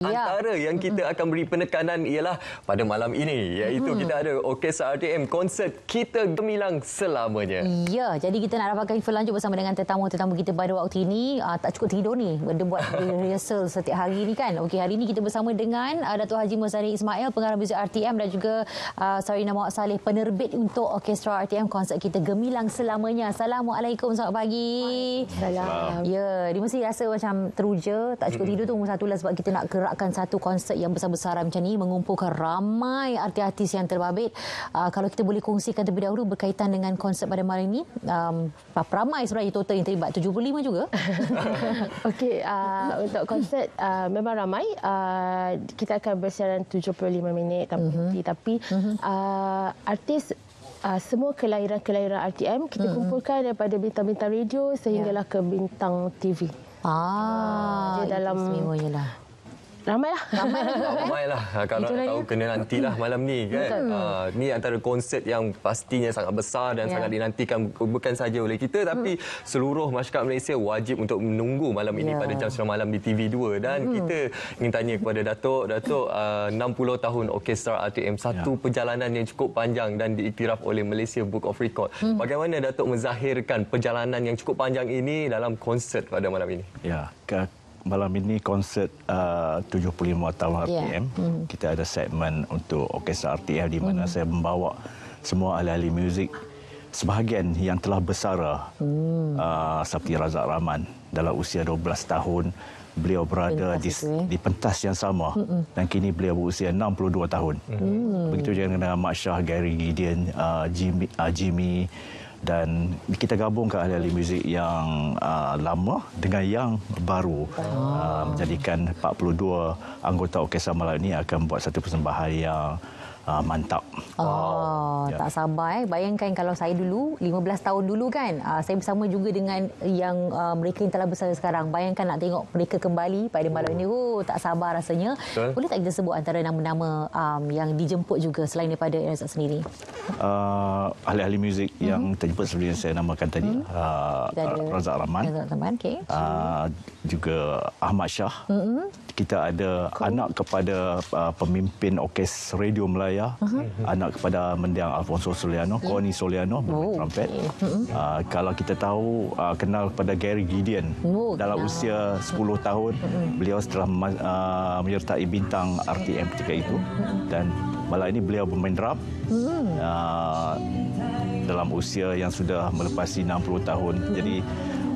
Ya. Antara yang kita akan beri penekanan ialah pada malam ini iaitu hmm. kita ada Orkestra RTM konsert Kita Gemilang Selamanya. Ya, jadi kita nak dapatkan info lanjut bersama dengan tetamu-tetamu kita pada waktu ini. Uh, tak cukup tidur ni, benda buat rehearsal setiap hari ini kan. Okey, hari ini kita bersama dengan uh, ah, Dato' Haji Muzani Ismail, pengarah muzik RTM dan juga uh, ah, Sarina Mawak Saleh, penerbit untuk Orkestra RTM konsert Kita Gemilang Selamanya. Assalamualaikum, selamat pagi. Waalaikumsalam. Ya, dia mesti rasa macam teruja, tak cukup hmm. tidur tu satu lah sebab kita nak gerak menggerakkan satu konsert yang besar-besaran macam ni mengumpulkan ramai artis-artis yang terbabit. Uh, kalau kita boleh kongsikan terlebih dahulu berkaitan dengan konsert pada malam ini, um, ramai sebenarnya total yang terlibat 75 juga. Okey, uh, untuk konsert uh, memang ramai. Uh, kita akan bersiaran 75 minit tanpa uh-huh. tapi uh, artis Uh, semua kelahiran-kelahiran RTM kita mm-hmm. kumpulkan daripada bintang-bintang radio sehinggalah yeah. ke bintang TV. Ah, uh, dia dalam Ramai lah, ramai lah. Ah, kalau tahu kena nantilah malam ni kan. Hmm. Uh, antara konsert yang pastinya sangat besar dan yeah. sangat dinantikan bukan sahaja oleh kita tapi hmm. seluruh masyarakat Malaysia wajib untuk menunggu malam ini yeah. pada jam 9 malam di TV2. Dan hmm. kita ingin tanya kepada Datuk. Datuk, ah, uh, 60 tahun Orkestra RTM. Satu ya. perjalanan yang cukup panjang dan diiktiraf oleh Malaysia Book of Record. Hmm. Bagaimana Datuk menzahirkan perjalanan yang cukup panjang ini dalam konsert pada malam ini? Ya, yeah malam ini konsert uh, 75 tahun ya. RTM. Yeah. Mm. Kita ada segmen untuk orkestra RTM di mana mm. saya membawa semua ahli-ahli muzik sebahagian yang telah bersara mm. uh, seperti Razak Rahman dalam usia 12 tahun beliau berada di, eh. di pentas yang sama Mm-mm. dan kini beliau berusia 62 tahun. Mm. Begitu juga dengan Mak Syah, Gary Gideon, uh, Jimmy, uh, Jimmy dan kita gabungkan ahli-ahli muzik yang uh, lama dengan yang baru oh. uh, menjadikan 42 anggota orkestra malam ini akan buat satu persembahan yang uh, mantap. Oh, wow. Ya. tak yeah. sabar eh. Bayangkan kalau saya dulu 15 tahun dulu kan, uh, saya bersama juga dengan yang uh, mereka yang telah besar sekarang. Bayangkan nak tengok mereka kembali pada malam oh. ini. Oh, tak sabar rasanya. Betul. Boleh tak kita sebut antara nama-nama um, yang dijemput juga selain daripada Razak sendiri? Uh, ahli-ahli muzik hmm yang terjemput seperti yang saya namakan tadi, uh, Razak Rahman. Razak Rahman, okey. Uh, juga Ahmad Shah. hmm Kita ada cool. anak kepada uh, pemimpin orkes Radio Melayu saya uh -huh. anak kepada mendiang Alfonso Soliano yeah. Hmm. Connie Soliano bermain oh. trompet okay. uh, kalau kita tahu uh, kenal kepada Gary Gideon oh, dalam usia 10 hmm. tahun uh -huh. beliau setelah uh, menyertai bintang RTM ketika itu uh -huh. dan malah ini beliau bermain drum uh -huh. uh, dalam usia yang sudah melepasi 60 tahun uh -huh. jadi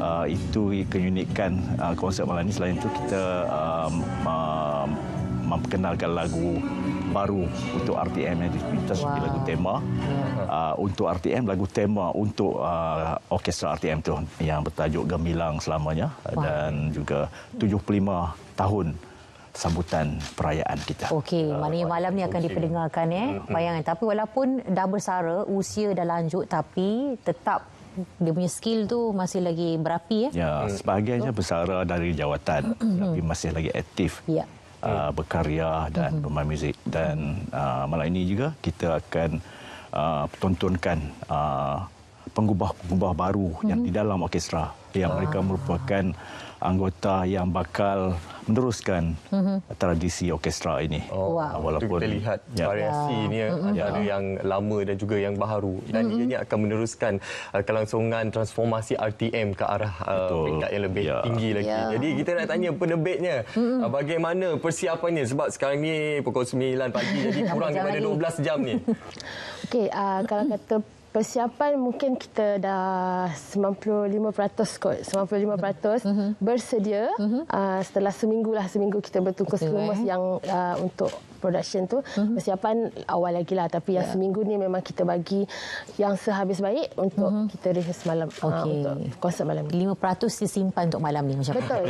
uh, itu keunikan uh, konsep malam ini selain itu kita um, uh, memperkenalkan lagu baru untuk RTM yang dipintas wow. lagu tema uh, untuk RTM lagu tema untuk uh, orkestra RTM tu yang bertajuk Gemilang selamanya wow. dan juga 75 tahun sambutan perayaan kita. Okey, ah, maknanya malam ni akan diperdengarkan eh. Bayangan tapi walaupun dah bersara, usia dah lanjut tapi tetap dia punya skill tu masih lagi berapi eh. Ya, mm. sebagainya bersara dari jawatan tapi masih lagi aktif. Ya okay. uh, berkarya dan uh-huh. Mhm. bermain muzik dan uh, malam ini juga kita akan uh, tontonkan uh, pengubah-pengubah baru mm-hmm. yang mhm. di dalam orkestra yang ah. mereka merupakan anggota yang bakal meneruskan mm-hmm. tradisi orkestra ini. Oh, wow. Walaupun kita lihat ya. variasi ini mhm. ya. ada yang lama dan juga yang baru dan mm-hmm. ianya akan meneruskan uh, kelangsungan transformasi RTM ke arah uh, peringkat yang lebih ya. tinggi lagi. Ya. Jadi kita nak tanya mhm. penerbitnya mm-hmm. bagaimana persiapannya sebab sekarang ni pukul 9 pagi jadi kurang daripada 12 jam ni. Okey, uh, kalau kata persiapan mungkin kita dah 95% kot 95% mm-hmm. bersedia mm-hmm. Uh, setelah seminggu lah seminggu kita bertungkus okay. lumus eh? yang uh, untuk production tu mm-hmm. persiapan awal lagi lah tapi yang yeah. seminggu ni memang kita bagi yang sehabis baik untuk mm-hmm. kita rehearse malam ah, okay. uh, untuk konsert malam ni 5% disimpan untuk malam ni macam betul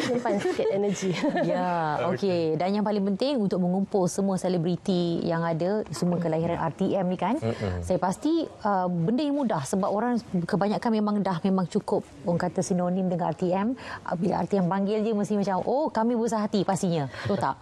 5% disimpan sikit energy ya yeah. okay. dan yang paling penting untuk mengumpul semua selebriti yang ada semua kelahiran RTM ni kan mm-hmm. saya pasti uh, benda yang mudah sebab orang kebanyakan memang dah memang cukup orang kata sinonim dengan RTM bila RTM panggil je mesti macam oh kami berusaha hati pastinya betul tak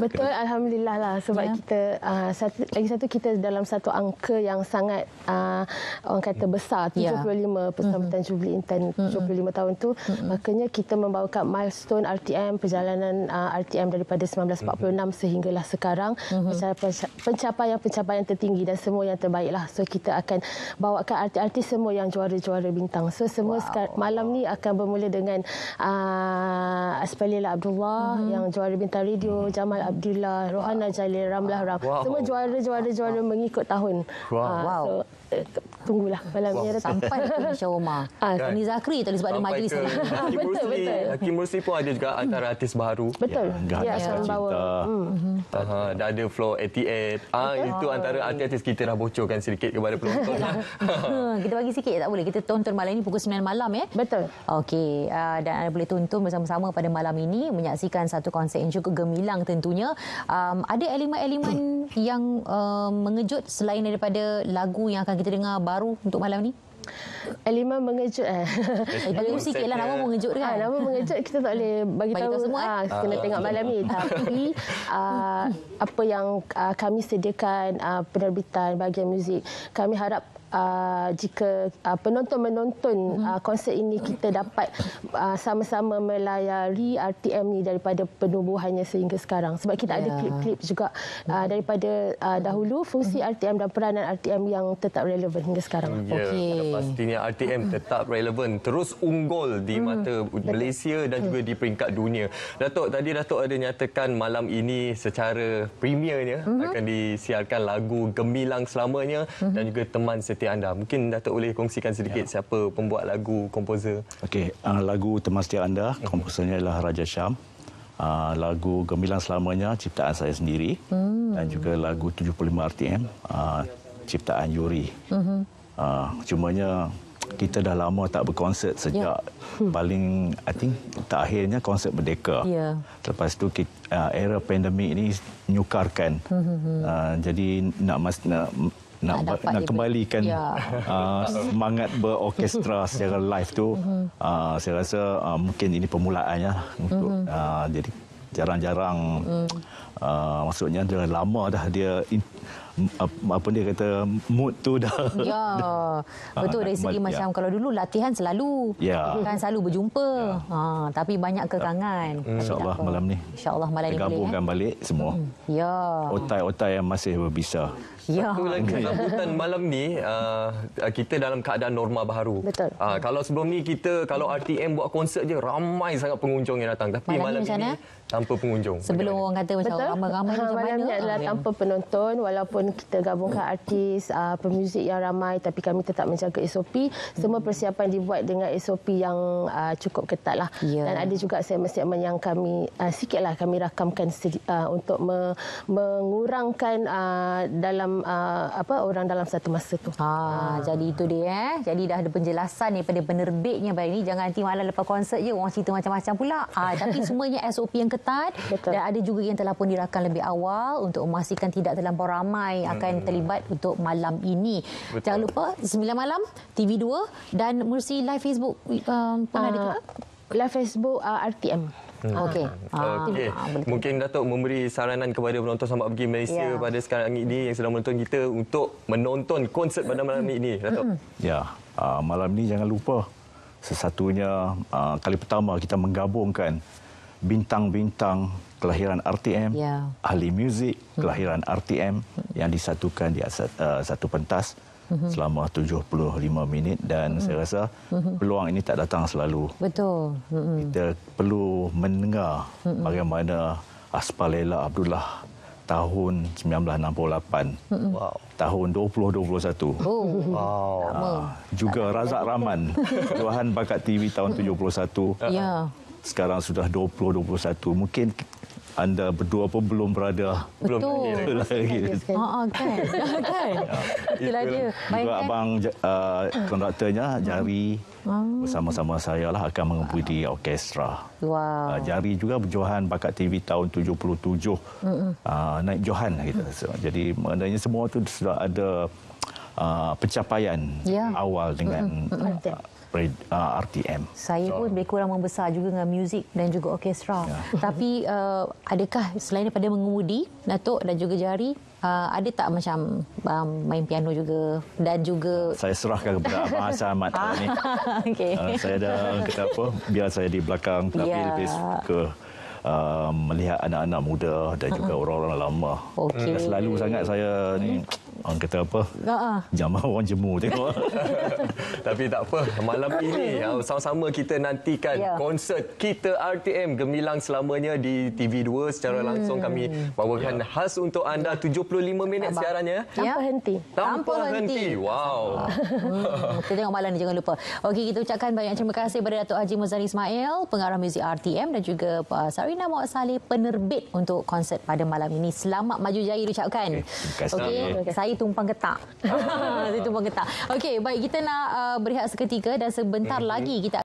betul alhamdulillah Alhamdulillah lah sebab yeah. kita uh, ah, satu, lagi satu kita dalam satu angka yang sangat uh, orang kata besar 75 ya. yeah. persambutan mm-hmm. jubli Intan 75 mm-hmm. tahun tu mm-hmm. makanya kita membawakan milestone RTM perjalanan uh, ah, RTM daripada 1946 mm-hmm. sehinggalah sekarang mm-hmm. pencapaian-pencapaian tertinggi dan semua yang terbaik lah so kita akan bawakan artis-artis semua yang juara-juara bintang so semua wow. sekarang, malam ni akan bermula dengan uh, Aspalila Abdullah mm-hmm. yang juara bintang radio Jamal Abdullah Rohana Jalil, Ramlah Ram. Wow. Semua juara-juara-juara wow. mengikut tahun. Wow. Uh, so, eh, tunggulah malam wow. Sampai Insya Umar. Ah, kan. Ini Zakri tadi sebab dia majlis. Betul, betul. Hakim Rusli pun ada juga antara artis baru. Betul. Ya, ya, ya. Bawa. Mm. Uh, dah ada flow 88. Ah, itu antara artis-artis kita dah bocorkan sedikit kepada penonton. Hmm, kita bagi sikit tak boleh. Kita tonton malam ini pukul 9 malam. Eh. Betul. Okey. Uh, dan anda boleh tonton bersama-sama pada malam ini menyaksikan satu konsert yang cukup gemilang tentunya. Uh, um, ada elemen-elemen yang um, mengejut selain daripada lagu yang akan kita dengar baru untuk malam ni? Elemen mengejut eh. Bagi sikit lah nama mengejut kan. Ha, nama mengejut kita tak boleh bagi, tahu. semua, ha, eh? Ah, kena tengok ah, malam ni. Tapi uh, apa yang uh, kami sediakan uh, penerbitan bahagian muzik. Kami harap Uh, jika uh, penonton menonton mhm. uh, konsert ini kita dapat uh, sama-sama melayari RTM ni daripada penubuhannya sehingga sekarang sebab kita yeah. ada ya. klip-klip juga uh, mhm. daripada uh, mhm. dahulu fungsi RTM dan peranan RTM yang tetap relevan hingga sekarang. Yeah. Okey. Pastinya RTM tetap relevan, terus unggul di mata mm. Malaysia dan juga di peringkat dunia. Datuk tadi Datuk ada nyatakan malam ini secara premiernya mm-hmm. akan disiarkan lagu Gemilang Selamanya mm-hmm. dan juga teman setia artis anda. Mungkin Datuk boleh kongsikan sedikit ya. siapa pembuat lagu, komposer. Okey, uh, lagu Temastia Anda, mhm. komposernya adalah Raja Syam. Uh, lagu Gemilang Selamanya, ciptaan saya sendiri. Hmm. Dan juga lagu 75 RTM, uh, ciptaan Yuri. Hmm. Uh, cumanya kita dah lama tak berkonsert ya. sejak ya. paling I think terakhirnya konsert Merdeka. Ya. Lepas tu uh, era pandemik ini nyukarkan. Hmm. Uh, jadi nak, mas, nak nak, nak, nak kembalikan ya. uh, semangat berorkestra secara live tu. Mm-hmm. Uh, saya rasa uh, mungkin ini permulaannya untuk mm-hmm. uh, jadi jarang-jarang mm. uh, maksudnya dia lama dah dia in, apa dia kata mood tu dah ya betul uh, dari segi kembali, ya. macam ya. kalau dulu latihan selalu ya. kan selalu berjumpa ya. ha tapi banyak kekangan mm. insyaallah malam ni insyaallah malam ni gabungkan eh. balik semua mm. ya otai-otai yang masih berbisa Ya. Satu lagi sambutan malam ni uh, kita dalam keadaan norma baru. Betul. Uh, kalau sebelum ni kita kalau RTM buat konsert je ramai sangat pengunjung yang datang tapi malam, malam ini tanpa pengunjung. Sebelum orang kata macam ramai-ramai ha, macam mana? Malam ni adalah tanpa penonton walaupun kita gabungkan artis, uh, pemuzik yang ramai tapi kami tetap menjaga SOP. Semua hmm. persiapan dibuat dengan SOP yang uh, cukup ketat lah. Ya. Dan ada juga segmen yang kami uh, sikitlah kami rakamkan uh, untuk me- mengurangkan uh, dalam dalam uh, apa orang dalam satu masa tu. Ha, ha. jadi itu dia eh. Jadi dah ada penjelasan daripada penerbitnya bari ini jangan nanti malam lepas konsert je orang cerita macam-macam pula. Ha, tapi semuanya SOP yang ketat Betul. dan ada juga yang telah pun dirakam lebih awal untuk memastikan tidak terlalu ramai akan hmm. terlibat untuk malam ini. Betul. Jangan lupa 9 malam TV2 dan mesti live Facebook um, pun uh, ada ke? Live Facebook uh, RTM. Hmm. Okey. Hmm. Ah, Okey. Ah, Mungkin Datuk memberi saranan kepada penonton Sambat Pergi Malaysia yeah. pada sekarang ini yang sedang menonton kita untuk menonton konsert pada malam ini, Datuk. Hmm. Ya. Yeah. Uh, malam ini jangan lupa sesatunya uh, kali pertama kita menggabungkan bintang-bintang kelahiran RTM, yeah. ahli muzik hmm. kelahiran RTM yang disatukan di uh, satu pentas. Mm-hmm. selama 75 minit dan mm-hmm. saya rasa mm-hmm. peluang ini tak datang selalu. Betul. Kita perlu mendengar bagaimana Aspalela Abdullah tahun 1968. Wow. Tahun 2021. Oh. Wow. Ha, juga Razak Rahman, Tuhan Bakat TV tahun 71. Ya. Sekarang sudah 2021. Mungkin anda berdua pun belum berada belum Betul. lagi lagi. Ha ah kan. Kan. Ya. Itulah dia. Baik juga eh? abang uh, Jari hmm. bersama-sama saya lah akan mengemudi di orkestra. Wow. Uh, Jari juga berjohan bakat TV tahun 77. Hmm. Uh, naik Johan kita. So, jadi maknanya semua tu sudah ada uh, pencapaian yeah. awal dengan hmm. uh, RTM. Uh, saya so. pun lebih kurang membesar juga dengan muzik dan juga orkestra. Yeah. Tapi uh, adakah selain daripada mengemudi, Datuk dan juga Jari, uh, ada tak macam um, main piano juga dan juga... Saya serahkan kepada Abang Hassan Ahmad hari ini. Okay. Uh, saya dah kata apa, biar saya di belakang tapi yeah. lebih suka Uh, melihat anak-anak muda dan juga uh-huh. orang-orang lama. Okay. Selalu sangat saya ni hmm orang kata apa? Uh-huh. Jamah orang jemu tengok. Tapi tak apa, malam ini ha, sama-sama kita nantikan yeah. konsert kita RTM Gemilang selamanya di TV2 secara hmm. langsung kami bawakan yeah. khas untuk anda 75 minit Abang. siarannya. Tanpa yeah. henti. Tanpa, Tanpa henti. Wow. hmm. Kita tengok malam ni jangan lupa. Okey kita ucapkan banyak terima kasih kepada Datuk Haji Muzani Ismail, pengarah muzik RTM dan juga Pak Sarina Mohd Saleh penerbit untuk konsert pada malam ini. Selamat maju jaya diucapkan. Okey. Okay. Okay. Okay saya tumpang ketak. saya tumpang ketak. Okey, baik kita nak uh, berehat seketika dan sebentar mm -hmm. lagi kita